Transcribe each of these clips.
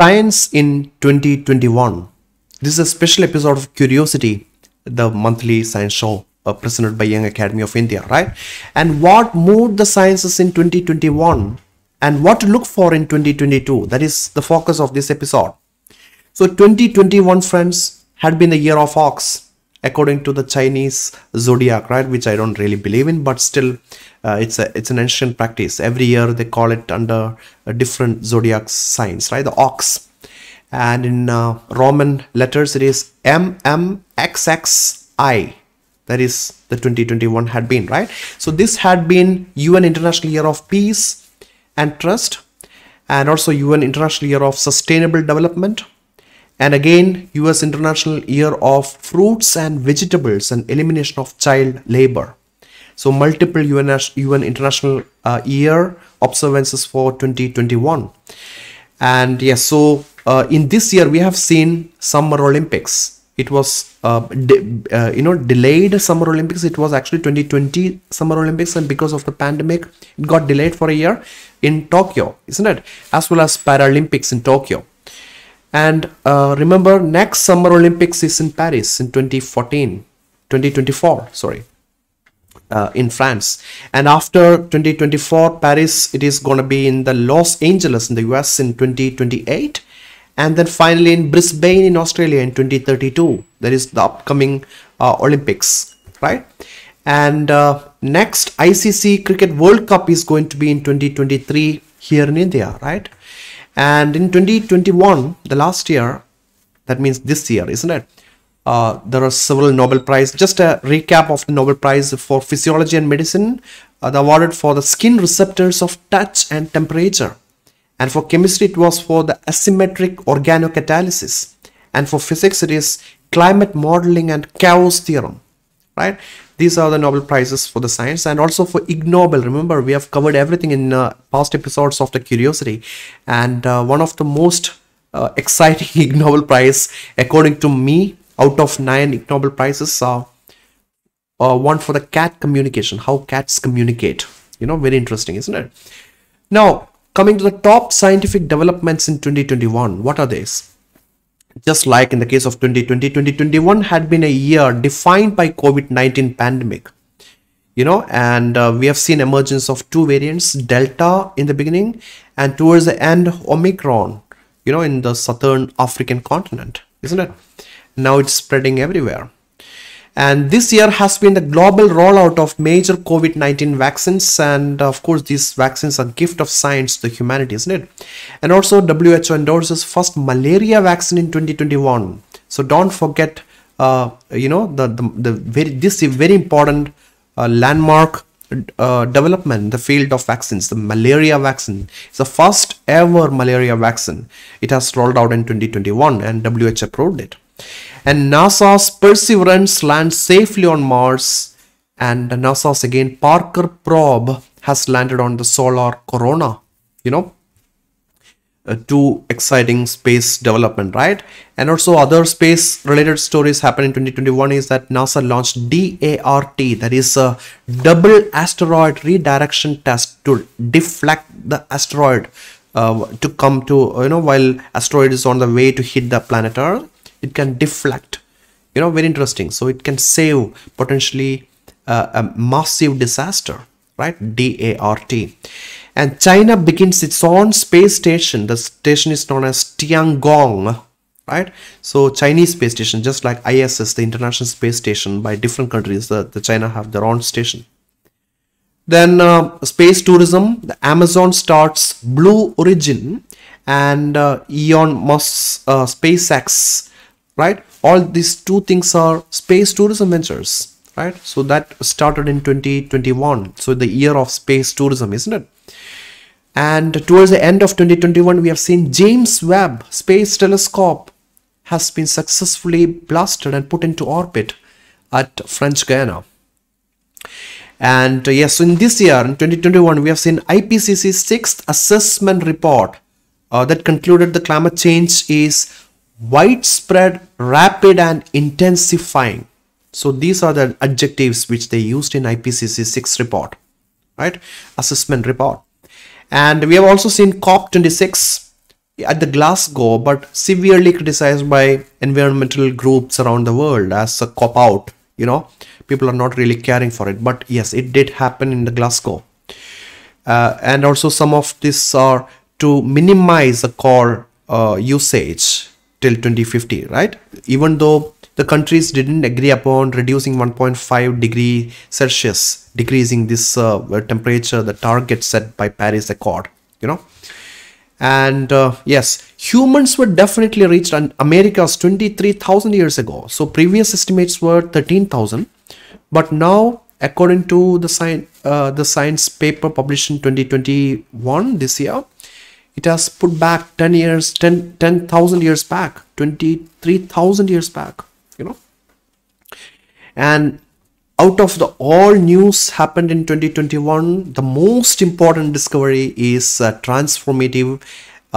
Science in 2021. This is a special episode of Curiosity, the monthly science show uh, presented by Young Academy of India, right? And what moved the sciences in 2021 and what to look for in 2022. That is the focus of this episode. So 2021, friends, had been a year of ox according to the Chinese zodiac, right? Which I don't really believe in, but still, uh, it's a it's an ancient practice. Every year they call it under uh, different zodiac signs, right? The ox, and in uh, Roman letters it is M M X X I. That is the 2021 had been, right? So this had been UN International Year of Peace and Trust and also UN International Year of Sustainable Development and again, US International Year of Fruits and Vegetables and Elimination of Child Labor. So multiple UN, UN International uh, Year observances for 2021. And yes, yeah, so uh, in this year we have seen Summer Olympics. It was, uh, uh you know, delayed Summer Olympics. It was actually 2020 Summer Olympics, and because of the pandemic, it got delayed for a year in Tokyo, isn't it? As well as Paralympics in Tokyo. And uh, remember, next Summer Olympics is in Paris in 2014, 2024, sorry, uh, in France. And after 2024, Paris, it is going to be in the Los Angeles in the US in 2028. And then finally in Brisbane in Australia in 2032. That is the upcoming uh, Olympics, right? And uh, next ICC Cricket World Cup is going to be in 2023 here in India, right? and in 2021 the last year that means this year isn't it uh, there are several Nobel Prize. Just a recap of the Nobel Prize for Physiology and Medicine, uh, awarded for the skin receptors of touch and temperature. And for chemistry, it was for the asymmetric organocatalysis. And for physics, it is climate modeling and chaos theorem right these are the nobel prizes for the science and also for Ig Nobel. remember we have covered everything in uh, past episodes of the curiosity and uh, one of the most uh, exciting Ig Nobel prize according to me out of nine Ig Nobel prizes are uh, one for the cat communication how cats communicate you know very interesting isn't it now coming to the top scientific developments in 2021 what are these just like in the case of 2020 2021 had been a year defined by covid-19 pandemic you know and uh, we have seen emergence of two variants delta in the beginning and towards the end omicron you know in the southern african continent isn't it now it's spreading everywhere and this year has been the global rollout of major COVID-19 vaccines. And of course, these vaccines are gift of science to humanity, isn't it? And also WHO endorses first malaria vaccine in 2021. So don't forget, uh, you know, the, the, the very, this is very important uh, landmark uh, development in the field of vaccines. The malaria vaccine is the first ever malaria vaccine. It has rolled out in 2021 and WHO approved it. And NASA's Perseverance lands safely on Mars and NASA's again Parker probe has landed on the solar corona, you know, uh, two exciting space development, right? And also other space related stories happened in 2021 is that NASA launched DART, that is a double asteroid redirection test to deflect the asteroid uh, to come to, you know, while asteroid is on the way to hit the planet Earth it can deflect you know very interesting so it can save potentially uh, a massive disaster right d-a-r-t and china begins its own space station the station is known as tiangong right so chinese space station just like iss the international space station by different countries the, the china have their own station then uh, space tourism the amazon starts blue origin and uh, elon Musk, uh, spacex right all these two things are space tourism ventures right so that started in 2021 so the year of space tourism isn't it and towards the end of 2021 we have seen james webb space telescope has been successfully blasted and put into orbit at french guiana and uh, yes so in this year in 2021 we have seen IPCC's sixth assessment report uh, that concluded the climate change is widespread rapid and intensifying. So these are the adjectives which they used in IPCC 6 report, right? Assessment report. And we have also seen COP26 at the Glasgow, but severely criticized by environmental groups around the world as a cop out. You know, people are not really caring for it. But yes, it did happen in the Glasgow. Uh, and also some of these are to minimize the core uh, usage till 2050 right even though the countries didn't agree upon reducing 1.5 degree celsius decreasing this uh, temperature the target set by paris accord you know and uh, yes humans were definitely reached on america's 23000 years ago so previous estimates were 13000 but now according to the science uh, the science paper published in 2021 this year it has put back 10 years 10 10000 years back 23000 years back you know and out of the all news happened in 2021 the most important discovery is uh, transformative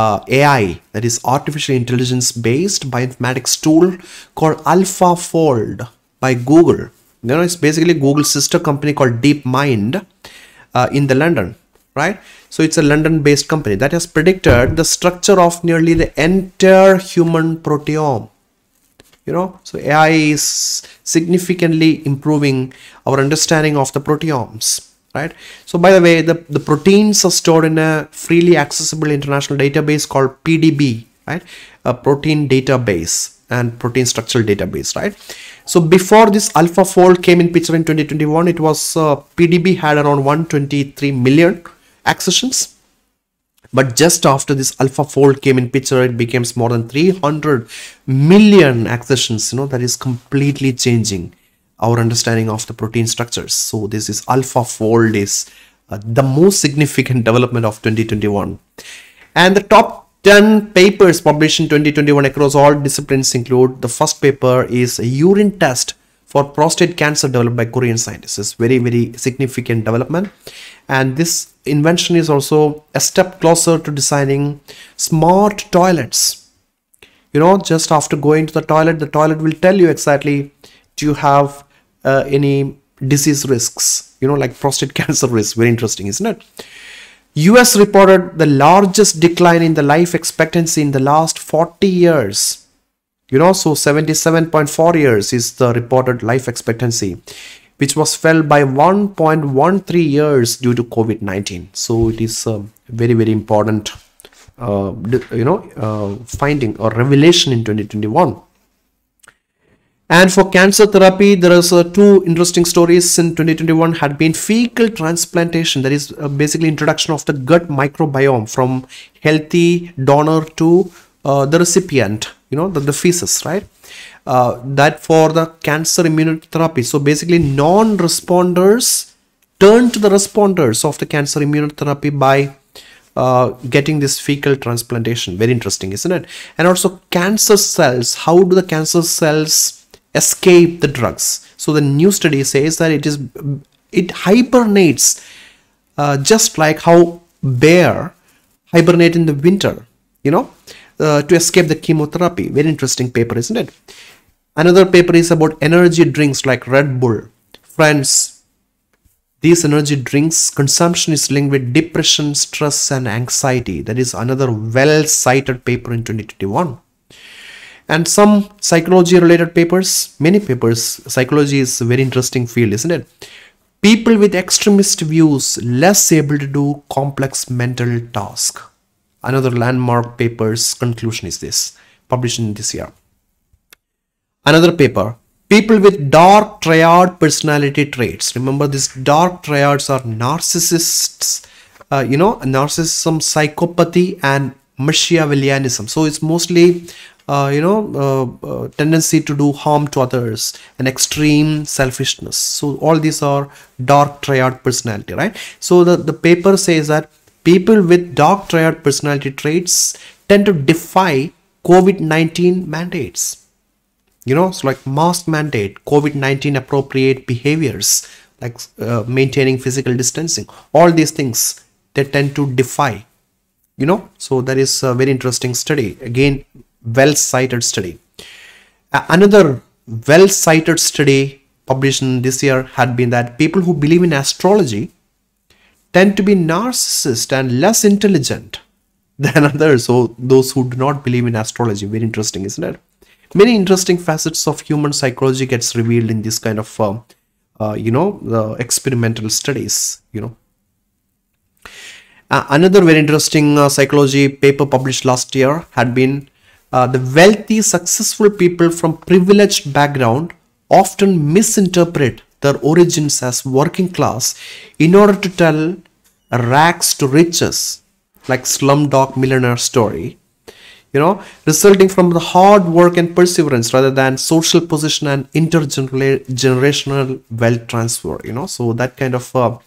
uh, ai that is artificial intelligence based bioinformatics tool called alpha fold by google you know it's basically google's sister company called deepmind uh, in the london right? So it's a London-based company that has predicted the structure of nearly the entire human proteome. You know, so AI is significantly improving our understanding of the proteomes, right? So by the way, the, the proteins are stored in a freely accessible international database called PDB, right? A protein database and protein structural database, right? So before this Alpha Fold came in picture in 2021, it was uh, PDB had around 123 million accessions. But just after this alpha fold came in picture, it becomes more than 300 million accessions, you know, that is completely changing our understanding of the protein structures. So this is alpha fold is uh, the most significant development of 2021. And the top 10 papers published in 2021 across all disciplines include the first paper is a urine test for prostate cancer developed by Korean scientists. It's very, very significant development and this invention is also a step closer to designing smart toilets you know just after going to the toilet the toilet will tell you exactly do you have uh, any disease risks you know like prostate cancer risk very interesting isn't it US reported the largest decline in the life expectancy in the last 40 years you know so 77.4 years is the reported life expectancy which was fell by 1.13 years due to COVID-19. So it is a very, very important, uh, you know, uh, finding or revelation in 2021. And for cancer therapy, there is uh, two interesting stories in 2021 had been fecal transplantation. That is uh, basically introduction of the gut microbiome from healthy donor to uh, the recipient, you know, the, the feces, right? uh, that for the cancer immunotherapy. So basically non-responders turn to the responders of the cancer immunotherapy by uh, getting this fecal transplantation. Very interesting, isn't it? And also cancer cells, how do the cancer cells escape the drugs? So the new study says that it is it hibernates uh, just like how bear hibernate in the winter, you know, uh, to escape the chemotherapy. Very interesting paper, isn't it? Another paper is about energy drinks like Red Bull. Friends, these energy drinks consumption is linked with depression, stress and anxiety. That is another well cited paper in 2021. And some psychology related papers, many papers, psychology is a very interesting field, isn't it? People with extremist views less able to do complex mental tasks. Another landmark paper's conclusion is this, published in this year. Another paper, people with dark triad personality traits. Remember these dark triads are narcissists, uh, you know, narcissism, psychopathy and Machiavellianism. So it's mostly, uh, you know, uh, uh, tendency to do harm to others and extreme selfishness. So all these are dark triad personality, right? So the, the paper says that people with dark triad personality traits tend to defy COVID-19 mandates you know, so like mask mandate, COVID-19 appropriate behaviors, like uh, maintaining physical distancing, all these things, they tend to defy, you know, so that is a very interesting study. Again, well-cited study. Uh, another well-cited study published this year had been that people who believe in astrology tend to be narcissist and less intelligent than others so those who do not believe in astrology very interesting isn't it many interesting facets of human psychology gets revealed in this kind of uh, uh, you know experimental studies you know uh, another very interesting uh, psychology paper published last year had been uh, the wealthy successful people from privileged background often misinterpret their origins as working class in order to tell rags to riches like slumdog millionaire story you know, resulting from the hard work and perseverance rather than social position and intergenerational wealth transfer, you know, so that kind of uh,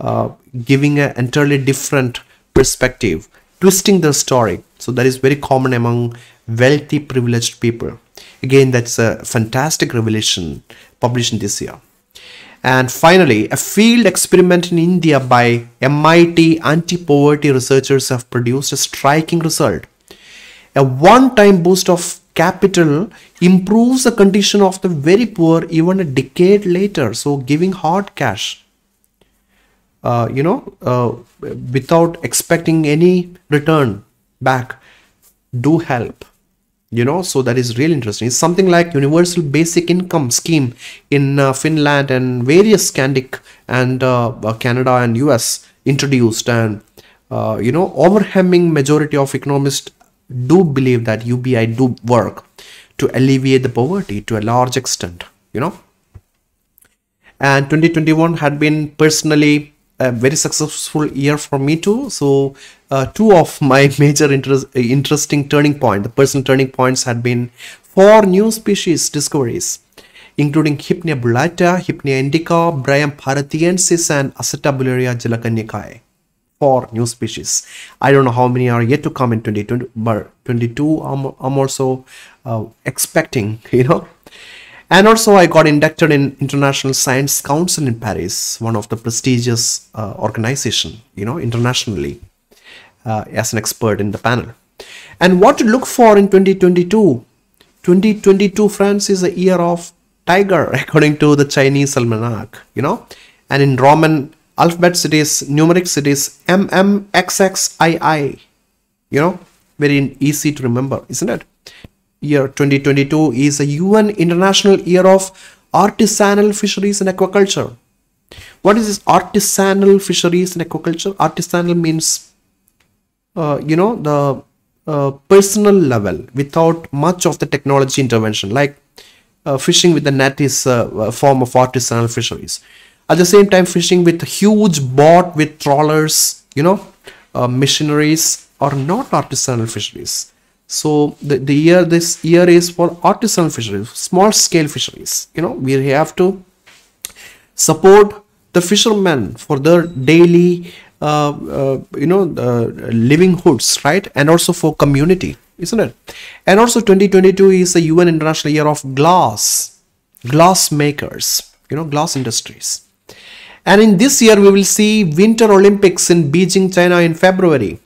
uh, giving an entirely different perspective, twisting the story. So that is very common among wealthy, privileged people. Again, that's a fantastic revelation published in this year. And finally, a field experiment in India by MIT anti-poverty researchers have produced a striking result a one-time boost of capital improves the condition of the very poor even a decade later so giving hard cash uh, you know uh, without expecting any return back do help you know so that is really interesting it's something like universal basic income scheme in uh, finland and various scandic and uh, uh, canada and us introduced and uh, you know overwhelming majority of economists do believe that UBI do work to alleviate the poverty to a large extent, you know. And 2021 had been personally a very successful year for me too. So uh, two of my major interest, interesting turning point, the personal turning points had been four new species discoveries, including Hypnea bullata, Hypnea indica, Bryam parathiensis, and Aceta bularia jalakanyakae four new species. I don't know how many are yet to come in 2020, but 22 I'm, I'm also uh, expecting, you know. And also I got inducted in International Science Council in Paris, one of the prestigious uh, organization, you know, internationally uh, as an expert in the panel. And what to look for in 2022? 2022 France is a year of tiger according to the Chinese almanac, you know. And in Roman alphabet cities, numeric cities, MMXXII. You know, very easy to remember, isn't it? Year 2022 is a UN International Year of Artisanal Fisheries and Aquaculture. What is this artisanal fisheries and aquaculture? Artisanal means, uh, you know, the uh, personal level without much of the technology intervention like uh, fishing with the net is uh, a form of artisanal fisheries at the same time fishing with huge boat with trawlers you know uh, missionaries or not artisanal fisheries so the, the year this year is for artisanal fisheries small scale fisheries you know we have to support the fishermen for their daily uh, uh, you know uh, hoods, right and also for community isn't it and also 2022 is the un international year of glass glass makers you know glass industries and in this year, we will see Winter Olympics in Beijing, China in February.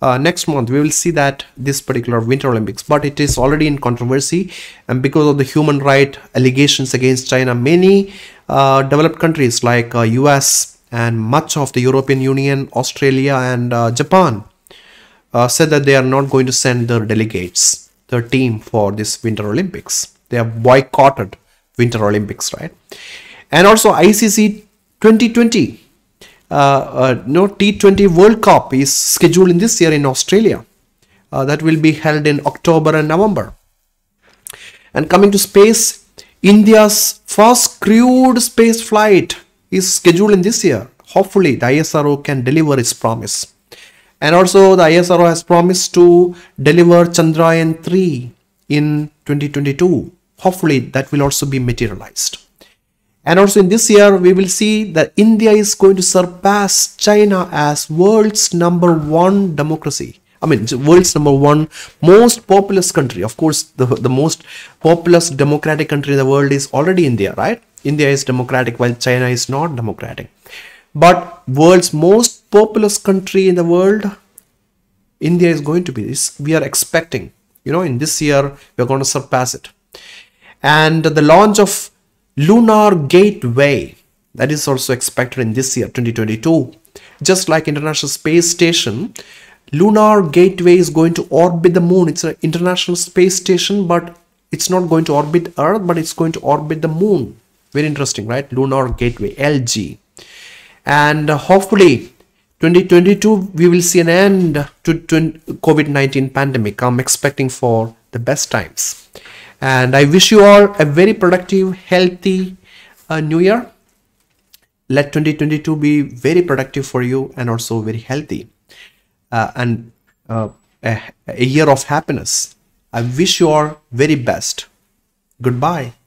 Uh, next month we will see that this particular winter olympics but it is already in controversy and because of the human right allegations against china many uh, developed countries like uh, us and much of the european union australia and uh, japan uh, said that they are not going to send their delegates their team for this winter olympics they have boycotted winter olympics right and also icc 2020. Uh, uh, no T20 World Cup is scheduled in this year in Australia. Uh, that will be held in October and November. And coming to space, India's first crewed space flight is scheduled in this year. Hopefully, the ISRO can deliver its promise. And also, the ISRO has promised to deliver Chandrayaan 3 in 2022. Hopefully, that will also be materialized. And also in this year, we will see that India is going to surpass China as world's number one democracy. I mean, world's number one most populous country. Of course, the, the most populous democratic country in the world is already India, right? India is democratic while China is not democratic. But world's most populous country in the world, India is going to be this. We are expecting, you know, in this year, we are going to surpass it. And the launch of Lunar Gateway that is also expected in this year 2022. Just like International Space Station, Lunar Gateway is going to orbit the moon. It's an international space station, but it's not going to orbit Earth, but it's going to orbit the moon. Very interesting, right? Lunar Gateway, LG. And hopefully 2022, we will see an end to COVID-19 pandemic. I'm expecting for the best times. And I wish you all a very productive, healthy uh, new year. Let 2022 be very productive for you and also very healthy uh, and uh, a, a year of happiness. I wish you all very best. Goodbye.